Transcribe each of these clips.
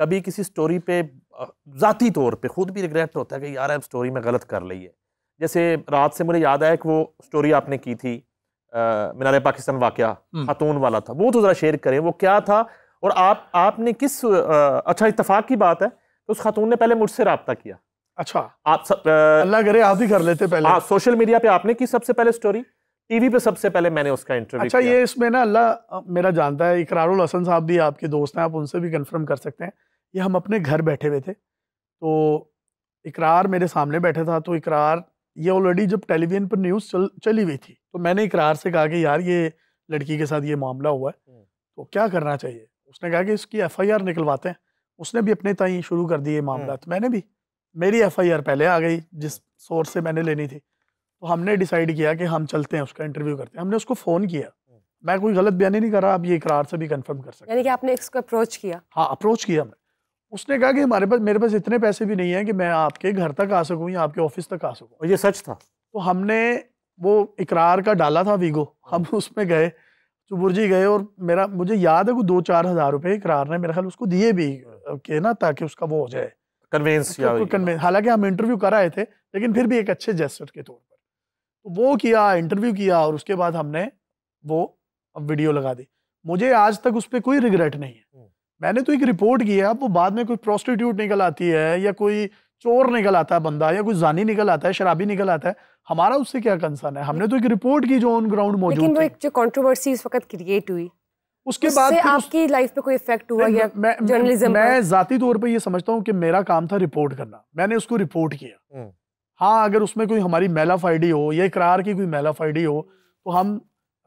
कभी किसी स्टोरी पे ज़ाती तौर पे ख़ुद भी रिग्रेट तो होता है कि यार अब स्टोरी में गलत कर ली है जैसे रात से मुझे याद आया कि वो स्टोरी आपने की थी मीनार पाकिस्तान वाक़ हम्म। खातून वाला था वो तो ज़रा शेयर करें वो क्या था और आप आपने किस आ, अच्छा इतफाक़ की बात है तो उस खातून ने पहले मुझसे रबता किया अच्छा आप सब अल्लाह करे आप भी कर लेते पहले आ, सोशल मीडिया पे आपने की सबसे पहले स्टोरी टीवी पे सबसे पहले मैंने उसका इंटरव्यू अच्छा ये इसमें ना अल्लाह मेरा जानता है इकरारुल हसन साहब भी आपके दोस्त हैं आप उनसे भी कंफर्म कर सकते हैं ये हम अपने घर बैठे हुए थे तो इकरार मेरे सामने बैठा था तो इकरार ये ऑलरेडी जब टेलीविजन पर न्यूज़ चल चली हुई थी तो मैंने इकरार से कहा कि यार ये लड़की के साथ ये मामला हुआ है हम्म। तो क्या करना चाहिए उसने कहा कि इसकी एफ आई आर निकलवाते हैं उसने भी अपने ताई शुरू कर दिए मामला हम्म। तो मैंने भी मेरी एफ आई आर पहले आ गई जिस सोर्स हम्म। से मैंने लेनी थी तो हमने डिसाइड किया कि हम चलते हैं उसका इंटरव्यू करते हैं हमने उसको फ़ोन किया मैं कोई गलत बयानी नहीं कर रहा आप ये इकरार से भी कंफर्म कर सकते यानी कि आपने इसको अप्रोच किया हाँ अप्रोच किया हमने उसने कहा कि हमारे पास मेरे पास इतने पैसे भी नहीं है कि मैं आपके घर तक आ सकूँ या आपके ऑफिस तक आ सकूँ ये सच था तो हमने वो इकरार का डाला था वीगो हम हाँ। उसमें गए चुबुर्जी गए और मेरा मुझे याद है कि दो चार हज़ार रुपये इकरार ने मेरा ख्याल उसको दिए भी के ना ताकि उसका वो हो जाए कन्वेंस अच्छा, कन्वेंस हालांकि हम इंटरव्यू कर आए थे लेकिन फिर भी एक अच्छे जेस्टर के तौर पर तो वो किया इंटरव्यू किया और उसके बाद हमने वो वीडियो लगा दी मुझे आज तक उस पर कोई रिग्रेट नहीं है हम्म। मैंने तो एक रिपोर्ट की है अब वो बाद में कोई प्रोस्टिट्यूट निकल आती है या कोई चोर निकल आता है बंदा या कोई जानी निकल आता है शराबी निकल आता है हमारा उससे क्या कंसर्न है हमने तो एक रिपोर्ट की जो ऑन ग्राउंड मौजूद लेकिन वो एक जो कंट्रोवर्सी इस वक्त क्रिएट हुई उसके बाद आपकी लाइफ पे कोई इफेक्ट हुआ या मैं, जर्नलिज्म मैं जाती तौर पे ये समझता हूँ कि मेरा काम था रिपोर्ट करना मैंने उसको रिपोर्ट किया हम्म। हाँ अगर उसमें कोई हमारी मेलाफ फाइडी हो या इकरार की कोई मेलाफ फाइडी हो तो हम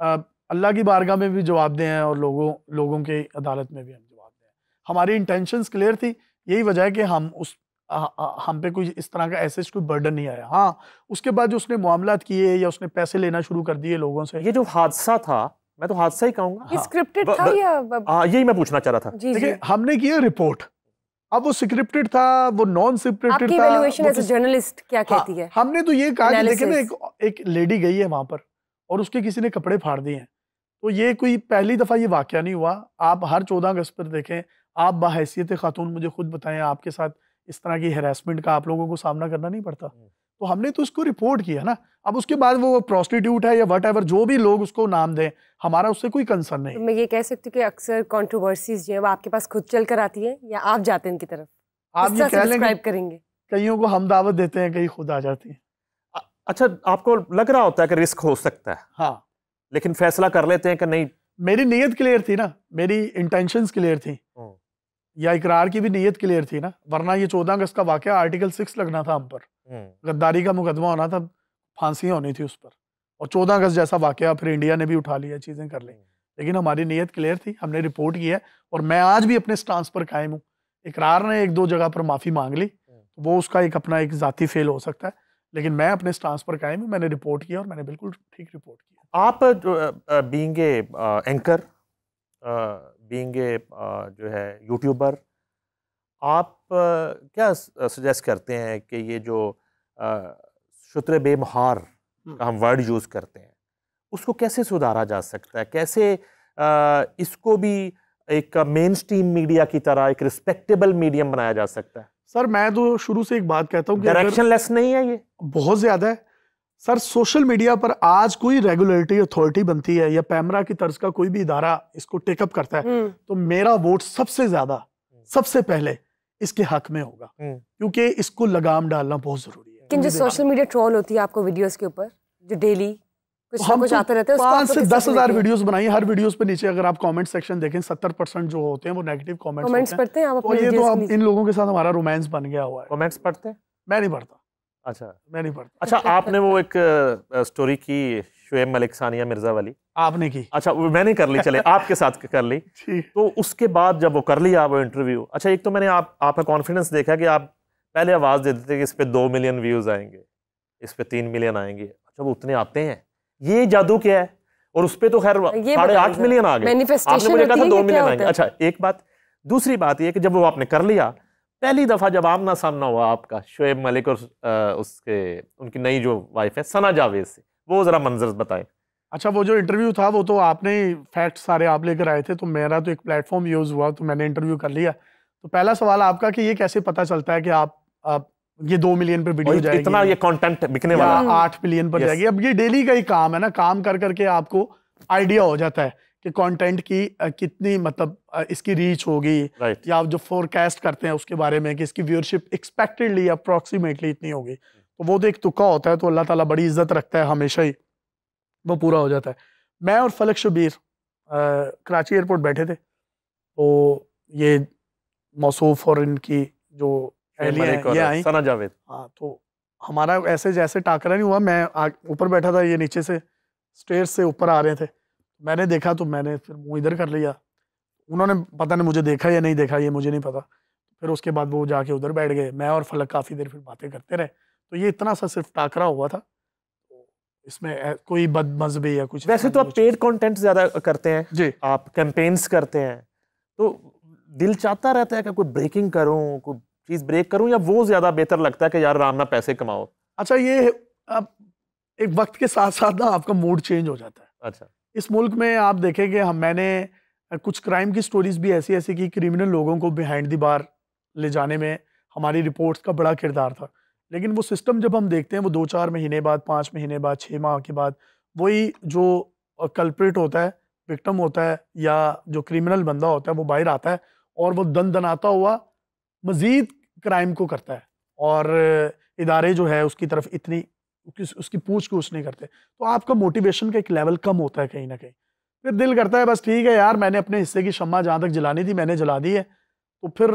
अल्लाह की बारगाह में भी जवाब दें और लोगों लोगों की अदालत में भी हम हमारी इंटेंशंस क्लियर थी यही वजह है कि हम उस आ, हम पे कोई इस तरह का ऐसे कोई बर्डन नहीं आया हाँ उसके बाद जो उसने मामला किए या उसने पैसे लेना शुरू कर दिए लोगों से ये जो हादसा था मैं तो हादसा ही कहूंगा हाँ, स्क्रिप्टेड था या आ, हाँ, यही मैं पूछना चाह रहा था जी। हमने किया रिपोर्ट अब वो स्क्रिप्टेड था वो नॉन स्क्रिप्टेड था जर्नलिस्ट क्या हाँ, कहती है हमने तो ये कहा कि ना एक लेडी गई है वहां पर और उसके किसी ने कपड़े फाड़ दिए हैं तो ये कोई पहली दफ़ा ये वाक्य नहीं हुआ आप हर चौदह अगस्त पर देखें आप बाहसीत खातून मुझे खुद बताएं आपके साथ इस तरह की हेरासमेंट का आप लोगों को सामना करना नहीं पड़ता हम्म। तो हमने तो उसको रिपोर्ट किया ना अब उसके बाद वो प्रोस्टिट्यूट है या वट एवर जो भी लोग उसको नाम दें हमारा उससे कोई कंसर्न नहीं तो मैं ये कह सकती हूँ कि अक्सर कॉन्ट्रोवर्सीज जो है वो आपके पास खुद चल कर आती है या आप जाते हैं इनकी तरफ आप ये कह लेंगे करेंगे कईयों को हम दावत देते हैं कई खुद आ जाती है अच्छा आपको लग रहा होता है कि रिस्क हो सकता है हाँ लेकिन फैसला कर लेते हैं कि नहीं मेरी नीयत क्लियर थी ना मेरी इंटेंशंस क्लियर थी हम्म। या इकरार की भी नीयत क्लियर थी ना वरना ये चौदह अगस्त का वाक्य आर्टिकल सिक्स लगना था हम पर हम्म। गद्दारी का मुकदमा होना था फांसी होनी थी उस पर और चौदह अगस्त जैसा वाक़ फिर इंडिया ने भी उठा लिया चीज़ें कर ली हम्म। लेकिन हमारी नीयत क्लियर थी हमने रिपोर्ट किया और मैं आज भी अपने स्टांस पर कायम हूँ इकरार ने एक दो जगह पर माफ़ी मांग ली हम्म। तो वो उसका एक अपना एक ज़ाती फेल हो सकता है लेकिन मैं अपने स्टांस पर कायम हूँ मैंने रिपोर्ट किया और मैंने बिल्कुल ठीक रिपोर्ट किया आप being anchor being a uh, जो है यूट्यूबर आप uh, क्या सजेस्ट uh, करते हैं कि ये जो शुत्र बेमहार हम्म। का हम वर्ड यूज़ करते हैं उसको कैसे सुधारा जा सकता है कैसे इसको भी एक मेन स्ट्रीम मीडिया की तरह एक रिस्पेक्टेबल मीडियम बनाया जा सकता है सर मैं तो शुरू से एक बात कहता हूँ डायरेक्शन लेस नहीं है ये बहुत ज़्यादा है सर सोशल मीडिया पर आज कोई रेगुलेटरी अथॉरिटी बनती है या पैमरा की तर्ज का कोई भी इदारा इसको टेकअप करता है हम्म। तो मेरा वोट सबसे ज्यादा सबसे पहले इसके हक में होगा हम्म। क्योंकि इसको लगाम डालना बहुत जरूरी है जो सोशल मीडिया ट्रोल होती है आपको वीडियोस के ऊपर जो डेली कुछ तो हम कुछ आते रहते हैं से दस हजार वीडियोस बनाई हर वीडियोस पे नीचे अगर आप कमेंट सेक्शन देखें सत्तर परसेंट जो होते हैं वो नेगेटिव कमेंट्स पढ़ते हैं आप तो ये तो आप इन लोगों के साथ हमारा रोमांस बन गया हुआ है कमेंट्स पढ़ते हैं मैं नहीं पढ़ता अच्छा मैं नहीं पढ़ता अच्छा आपने वो एक स्टोरी की शुएब मलिक सानिया मिर्जा वाली आपने की अच्छा वो मैंने कर ली चले आपके साथ कर ली तो उसके बाद जब वो कर लिया वो इंटरव्यू अच्छा एक तो मैंने आप आपका कॉन्फिडेंस देखा कि आप पहले आवाज़ देते थे कि इस पर दो मिलियन व्यूज़ आएंगे इस पर तीन मिलियन आएंगे अच्छा वो उतने आते हैं ये जादू क्या है और उस पर तो खैर साढ़े आठ मिलियन आ गए आपने मुझे कहा था दो मिलियन आएंगे अच्छा एक बात दूसरी बात यह कि जब वो आपने कर लिया पहली दफ़ा जब आमना सामना हुआ आपका शुएब मलिक और उसके उनकी नई जो वाइफ है सना जावेद से वो ज़रा मंजर बताएं अच्छा वो जो इंटरव्यू था वो तो आपने फैक्ट सारे आप लेकर आए थे तो मेरा तो एक प्लेटफॉर्म यूज़ हुआ तो मैंने इंटरव्यू कर लिया तो पहला सवाल आपका कि ये कैसे पता चलता है कि आप आप ये दो मिलियन पर वीडियो जाएगी इतना ये कंटेंट बिकने वाला आठ मिलियन पर जाएगी अब ये डेली का ही काम है ना काम कर करके आपको आइडिया हो जाता है कि कंटेंट की कितनी मतलब इसकी रीच होगी right. या आप जो फोरकास्ट करते हैं उसके बारे में कि इसकी व्यूअरशिप एक्सपेक्टेडली अप्रोक्सीमेटली इतनी होगी तो वो तो एक तुक्का होता है तो अल्लाह ताला बड़ी इज्जत रखता है हमेशा ही वो पूरा हो जाता है मैं और फलक शबीर कराची एयरपोर्ट बैठे थे तो ये मौसूफ और इनकी जो आई सना जावेद हाँ तो हमारा ऐसे जैसे टाकरा नहीं हुआ मैं ऊपर बैठा था ये नीचे से स्टेयर से ऊपर आ रहे थे मैंने देखा तो मैंने फिर मुंह इधर कर लिया उन्होंने पता नहीं मुझे देखा या नहीं देखा ये मुझे नहीं पता फिर उसके बाद वो जाके उधर बैठ गए मैं और फलक काफ़ी देर फिर बातें करते रहे तो ये इतना सा सिर्फ टाकरा हुआ था इसमें कोई मजबी या कुछ वैसे तो आप पेड कंटेंट ज़्यादा करते हैं जी आप कैंपेन्स करते हैं तो दिल चाहता रहता है कि कोई ब्रेकिंग करूं कोई चीज़ ब्रेक करूं या वो ज़्यादा बेहतर लगता है कि यार आराम ना पैसे कमाओ अच्छा ये आप एक वक्त के साथ साथ ना आपका मूड चेंज हो जाता है अच्छा इस मुल्क में आप देखेंगे हम मैंने कुछ क्राइम की स्टोरीज भी ऐसी ऐसी कि क्रिमिनल लोगों को बिहाइंड दी बार ले जाने में हमारी रिपोर्ट्स का बड़ा किरदार था लेकिन वो सिस्टम जब हम देखते हैं वो दो चार महीने बाद पाँच महीने बाद छः माह के बाद वही जो कल्प्रेट होता है विक्टम होता है या जो क्रिमिनल बंदा होता है वो बाहर आता है और वो दन दनाता हुआ मज़ीद क्राइम को करता है और इदारे जो है उसकी तरफ इतनी किस उसकी पूछ को नहीं करते तो आपका मोटिवेशन का एक लेवल कम होता है कहीं ना कहीं फिर दिल करता है बस ठीक है यार मैंने अपने हिस्से की शम्मा जहाँ तक जलानी थी मैंने जला दी है तो फिर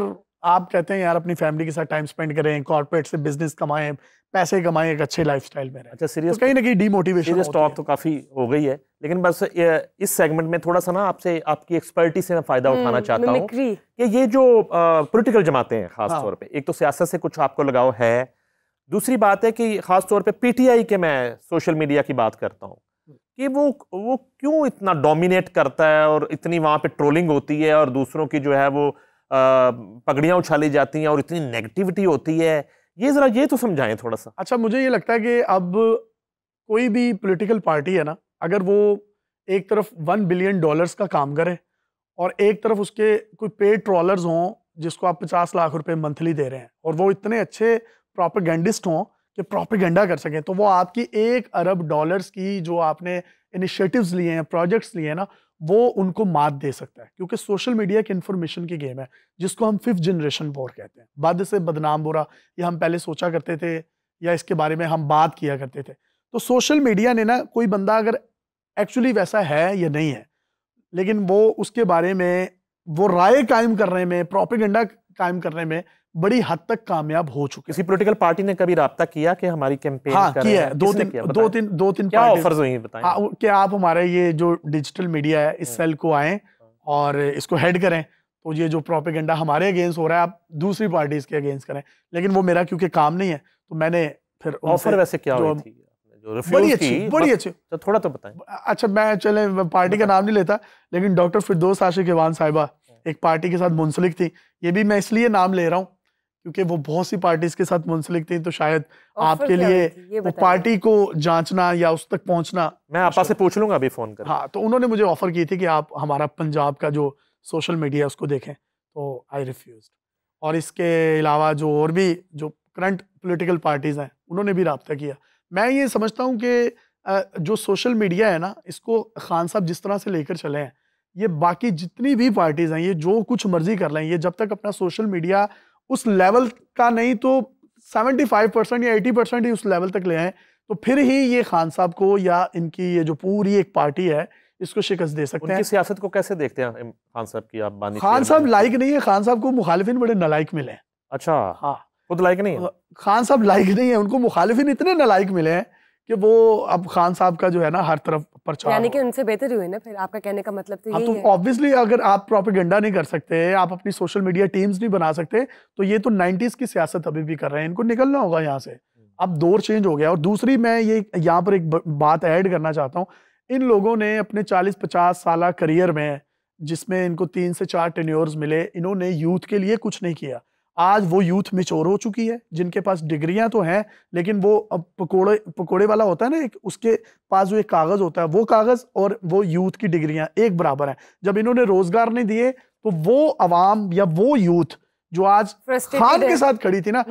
आप कहते हैं यार अपनी फैमिली के साथ टाइम स्पेंड करें कॉर्पोरेट से बिजनेस कमाएं पैसे कमाएं एक अच्छे स्टाइल में रहें अच्छा सीरियस तो कहीं ना कहीं डीमोटिवेशन सीरियस टॉक तो काफ़ी हो गई है लेकिन बस इस सेगमेंट में थोड़ा सा ना आपसे आपकी एक्सपर्टी से मैं फ़ायदा हम्म, उठाना चाहता हूँ कि ये जो पोलिटिकल जमाते हैं खासतौर हाँ। पर एक तो सियासत से कुछ आपको लगाव है दूसरी बात है कि ख़ास तौर पे पीटीआई के मैं सोशल मीडिया की बात करता हूँ कि वो वो क्यों इतना डोमिनेट करता है और इतनी वहाँ पे ट्रोलिंग होती है और दूसरों की जो है वो पगड़ियाँ उछाली जाती हैं और इतनी नेगेटिविटी होती है ये ज़रा ये तो समझाएं थोड़ा सा अच्छा मुझे ये लगता है कि अब कोई भी पोलिटिकल पार्टी है ना अगर वो एक तरफ वन बिलियन डॉलर्स का काम करे और एक तरफ उसके कोई पेड ट्रॉलर्स हों जिसको आप पचास लाख रुपए मंथली दे रहे हैं और वो इतने अच्छे प्रोपेगेंडिस्ट हों कि प्रोपेगेंडा कर सकें तो वो आपकी एक अरब डॉलर्स की जो आपने इनिशिएटिव्स लिए हैं प्रोजेक्ट्स लिए हैं ना वो उनको मात दे सकता है क्योंकि सोशल मीडिया एक इन्फॉर्मेशन की गेम है जिसको हम फिफ्थ जनरेशन वॉर कहते हैं बद से बदनाम बुरा या हम पहले सोचा करते थे या इसके बारे में हम बात किया करते थे तो सोशल मीडिया ने ना कोई बंदा अगर एक्चुअली वैसा है या नहीं है लेकिन वो उसके बारे में वो राय कायम करने में प्रोपेगेंडा कायम करने में बड़ी हद तक कामयाब हो चुके किसी पोलिटिकल पार्टी ने कभी रहा किया कि हमारी कैंपेन हाँ, किया है दो तीन दो तीन दो तीन क्या ऑफर्स हुई हाँ, क्या आप हमारे ये जो डिजिटल मीडिया है इस सेल हाँ। को आए और इसको हेड करें तो ये जो प्रोपेगेंडा हमारे अगेंस्ट हो रहा है आप दूसरी पार्टी के अगेंस्ट करें लेकिन वो मेरा क्योंकि काम नहीं है तो मैंने फिर ऑफर वैसे क्या हुई थी बड़ी अच्छी बड़ी अच्छी तो थोड़ा तो बताएं अच्छा मैं चले पार्टी का नाम नहीं लेता लेकिन डॉक्टर फिरदोस आशिक इवान साहिबा हाँ। एक पार्टी के साथ मुंसलिक थी ये भी मैं इसलिए नाम ले रहा हूँ क्योंकि वो बहुत सी पार्टीज के साथ मुंसलिक थी तो शायद आपके लिए वो पार्टी को जांचना या उस तक पहुंचना मैं आपा से अच्छा। पूछ लूंगा अभी फोन कर हाँ तो उन्होंने मुझे ऑफर की थी कि आप हमारा पंजाब का जो सोशल मीडिया उसको देखें तो आई रिफ्यूज और इसके अलावा जो और भी जो करंट पोलिटिकल पार्टीज़ हैं उन्होंने भी रबता किया मैं ये समझता हूँ कि जो सोशल मीडिया है ना इसको खान साहब जिस तरह से लेकर चले हैं ये बाकी जितनी भी पार्टीज़ हैं ये जो कुछ मर्जी कर लें ये जब तक अपना सोशल मीडिया उस लेवल का नहीं तो 75 परसेंट या 80 परसेंट ही उस लेवल तक ले आए तो फिर ही ये खान साहब को या इनकी ये जो पूरी एक पार्टी है इसको शिकस्त दे सकते हैं सियासत को कैसे देखते हैं खान साहब की आप बानी खान साहब लाइक नहीं है खान साहब को मुखालिफिन बड़े नलायक मिले हैं अच्छा हाँ खुद लाइक नहीं है खान साहब लाइक नहीं है उनको मुखालिफिन इतने नलायक मिले हैं कि वो अब खान साहब का जो है ना हर तरफ प्रचार यानी कि उनसे बेहतर हुए ना फिर आपका कहने का मतलब तो हाँ, यही तो ऑब्वियसली अगर आप प्रोपेगेंडा नहीं कर सकते आप अपनी सोशल मीडिया टीम्स नहीं बना सकते तो ये तो 90s की सियासत अभी भी कर रहे हैं इनको निकलना होगा यहाँ से अब दौर चेंज हो गया और दूसरी मैं ये यहाँ पर एक बात ऐड करना चाहता हूँ इन लोगों ने अपने चालीस पचास साल करियर में जिसमें इनको तीन से चार टेन्योर्स मिले इन्होंने यूथ के लिए कुछ नहीं किया आज वो यूथ मेच्योर हो चुकी है जिनके पास डिग्रियां तो हैं लेकिन वो अब पकोड़े पकोड़े वाला होता है ना एक उसके पास जो एक कागज़ होता है वो कागज़ और वो यूथ की डिग्रियां एक बराबर है जब इन्होंने रोज़गार नहीं दिए तो वो आवाम या वो यूथ जो आज खान के साथ खड़ी थी ना